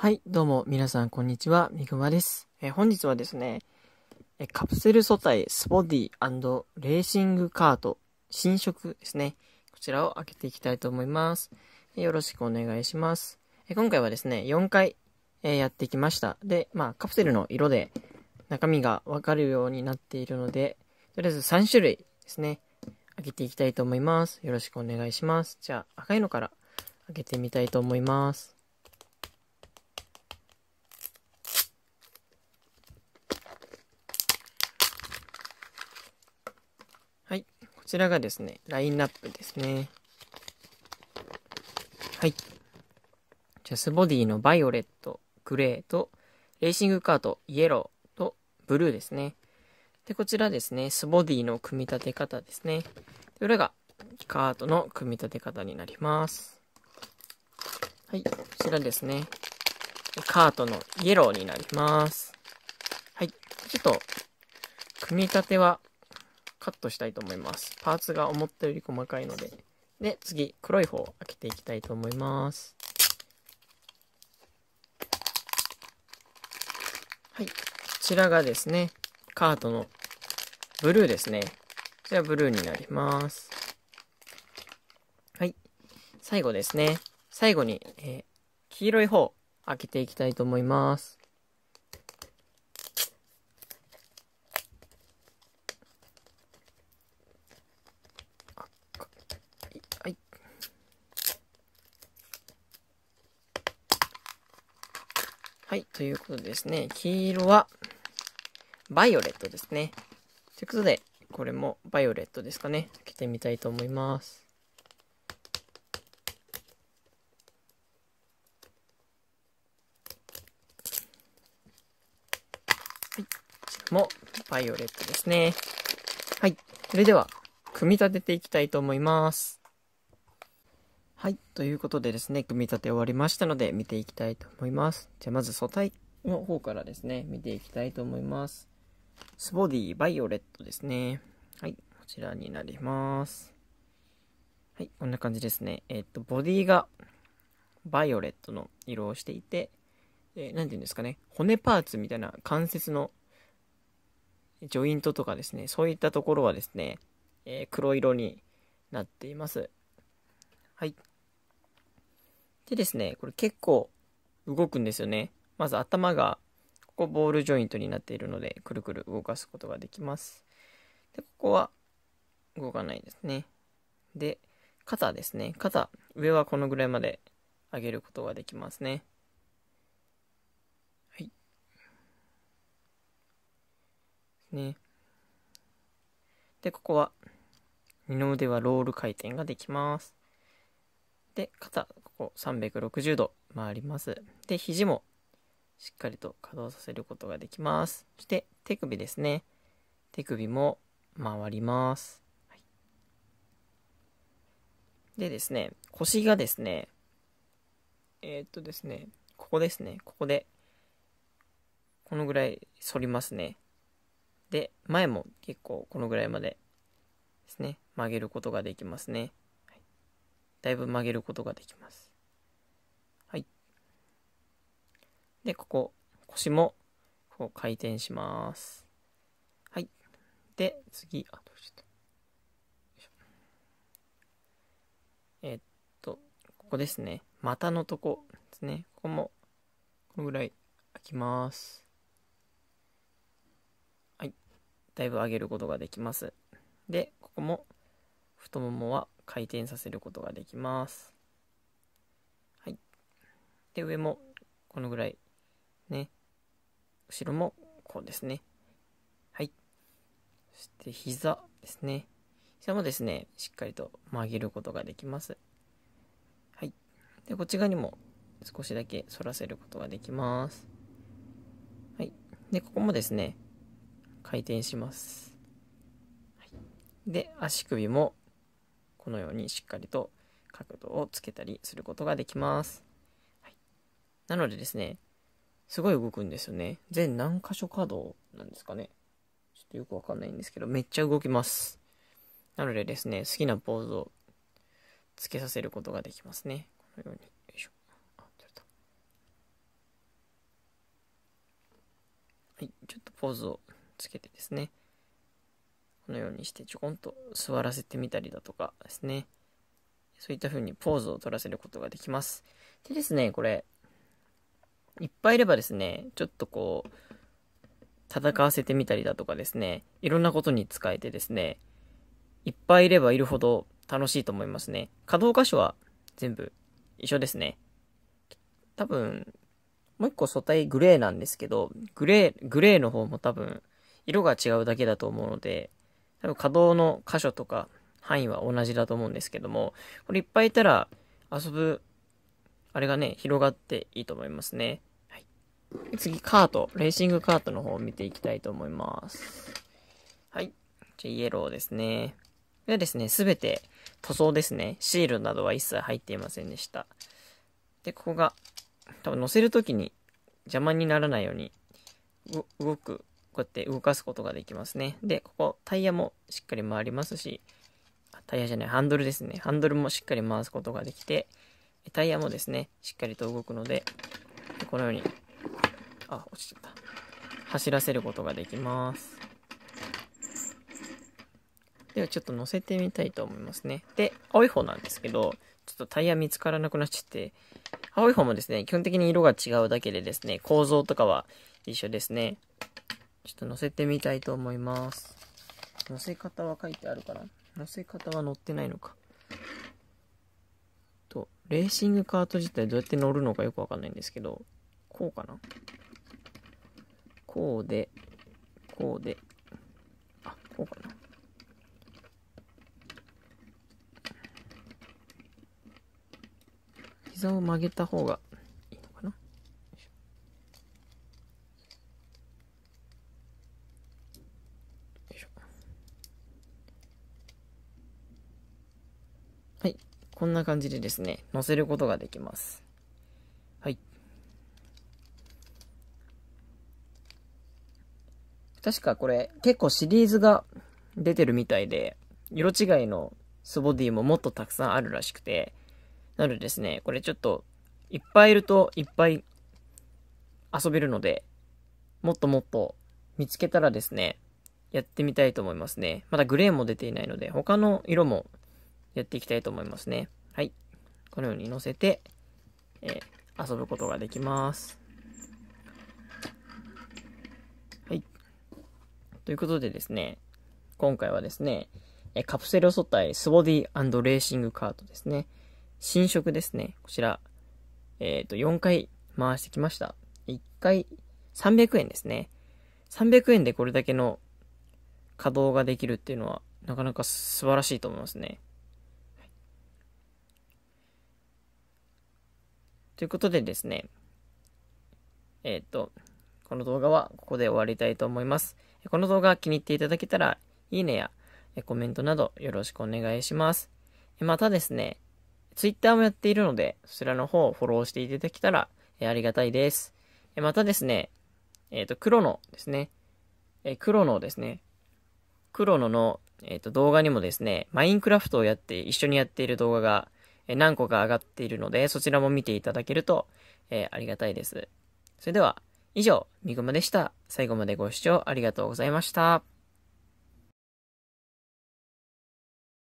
はい、どうも皆さんこんにちは、みぐまです。え本日はですね、えカプセル素体スポディレーシングカート新色ですね。こちらを開けていきたいと思います。よろしくお願いします。え今回はですね、4回、えやってきました。で、まあカプセルの色で中身がわかるようになっているので、とりあえず3種類ですね、開けていきたいと思います。よろしくお願いします。じゃあ赤いのから開けてみたいと思います。ちらがですね、ラインナップですね。はい。チェスボディのバイオレット、グレーと、レーシングカート、イエローと、ブルーですね。で、こちらですね、スボディの組み立て方ですね。裏がカートの組み立て方になります。はい、こちらですね。カートのイエローになります。はい、ちょっと、組み立てはカットしたいと思います。パーツが思ったより細かいので。で、次、黒い方を開けていきたいと思います。はい。こちらがですね、カートのブルーですね。こちらブルーになります。はい。最後ですね。最後に、えー、黄色い方、開けていきたいと思います。はい、ということでですね、黄色は、バイオレットですね。ということで、これもバイオレットですかね。開けてみたいと思います。はい、こちらもバイオレットですね。はい、それでは、組み立てていきたいと思います。はい。ということでですね、組み立て終わりましたので、見ていきたいと思います。じゃあ、まず素体の方からですね、見ていきたいと思います。スボディバイオレットですね。はい。こちらになります。はい。こんな感じですね。えっ、ー、と、ボディがバイオレットの色をしていて、えー、ていうんですかね、骨パーツみたいな関節のジョイントとかですね、そういったところはですね、えー、黒色になっています。はい。でですね、これ結構動くんですよね。まず頭が、ここボールジョイントになっているので、くるくる動かすことができます。で、ここは動かないですね。で、肩ですね。肩、上はこのぐらいまで上げることができますね。はい。ね。で、ここは、二の腕はロール回転ができます。で、肩、こう360度回ります。で、肘もしっかりと稼働させることができます。そして手首ですね。手首も回ります。はい、でですね、腰がですね、えー、っとですね、ここですね、ここで、このぐらい反りますね。で、前も結構このぐらいまでですね、曲げることができますね。はい、だいぶ曲げることができます。で、ここ、腰も、こう回転します。はい。で、次、あ、どうしたえっと、ここですね。股のとこですね。ここも、このぐらい開きます。はい。だいぶ上げることができます。で、ここも、太ももは回転させることができます。はい。で、上もこのぐらいね。後ろもこうですね。はい。そして膝ですね。膝もですね、しっかりと曲げることができます。はい。で、こっち側にも少しだけ反らせることができます。はい。で、ここもですね、回転します。はい、で、足首もこのようにしっかりと角度をつけたりすることができます。はい、なのでですね、すごい動くんですよね。全何箇所稼働なんですかね。ちょっとよくわかんないんですけど、めっちゃ動きます。なのでですね、好きなポーズをつけさせることができますね。このように。よいしょ。あ、ょっと。はい、ちょっとポーズをつけてですね。このようにしてちょこんと座らせてみたりだとかですね。そういった風にポーズを取らせることができます。でですね、これ、いっぱいいればですね、ちょっとこう、戦わせてみたりだとかですね、いろんなことに使えてですね、いっぱいいればいるほど楽しいと思いますね。稼働箇所は全部一緒ですね。多分、もう一個素体グレーなんですけど、グレー、グレーの方も多分、色が違うだけだと思うので、多分稼働の箇所とか範囲は同じだと思うんですけども、これいっぱいいたら遊ぶ、あれがね、広がっていいと思いますね。次、カート、レーシングカートの方を見ていきたいと思います。はい。じゃ、イエローですね。でですね、すべて塗装ですね。シールなどは一切入っていませんでした。で、ここが、多分乗せるときに邪魔にならないように、動く、こうやって動かすことができますね。で、ここ、タイヤもしっかり回りますし、タイヤじゃない、ハンドルですね。ハンドルもしっかり回すことができて、タイヤもですね、しっかりと動くので、このようにあ、落ちちゃった。走らせることができます。ではちょっと乗せてみたいと思いますね。で、青い方なんですけど、ちょっとタイヤ見つからなくなっちゃって、青い方もですね、基本的に色が違うだけでですね、構造とかは一緒ですね。ちょっと乗せてみたいと思います。乗せ方は書いてあるかな乗せ方は載ってないのか。と、レーシングカート自体どうやって乗るのかよくわかんないんですけど、こうかなこうで、こうで、あ、こうかな。膝を曲げた方がいいのかな。はい。こんな感じでですね、乗せることができます。確かこれ結構シリーズが出てるみたいで、色違いのスボディももっとたくさんあるらしくて、なのでですね、これちょっといっぱいいるといっぱい遊べるので、もっともっと見つけたらですね、やってみたいと思いますね。まだグレーも出ていないので、他の色もやっていきたいと思いますね。はい。このように乗せて、えー、遊ぶことができます。ということでですね、今回はですね、カプセル素体スボディレーシングカートですね。新色ですね。こちら、えっ、ー、と、4回回してきました。1回300円ですね。300円でこれだけの稼働ができるっていうのは、なかなか素晴らしいと思いますね。ということでですね、えっ、ー、と、この動画はここで終わりたいと思います。この動画気に入っていただけたら、いいねやコメントなどよろしくお願いします。またですね、Twitter もやっているので、そちらの方をフォローしていただけたらありがたいです。またですね、えっ、ー、と、黒のですね、え黒のですね、黒のの、えー、と動画にもですね、マインクラフトをやって、一緒にやっている動画が、え何個か上がっているので、そちらも見ていただけると、えー、ありがたいです。それでは、以上、みぐまでした。最後までご視聴ありがとうございました。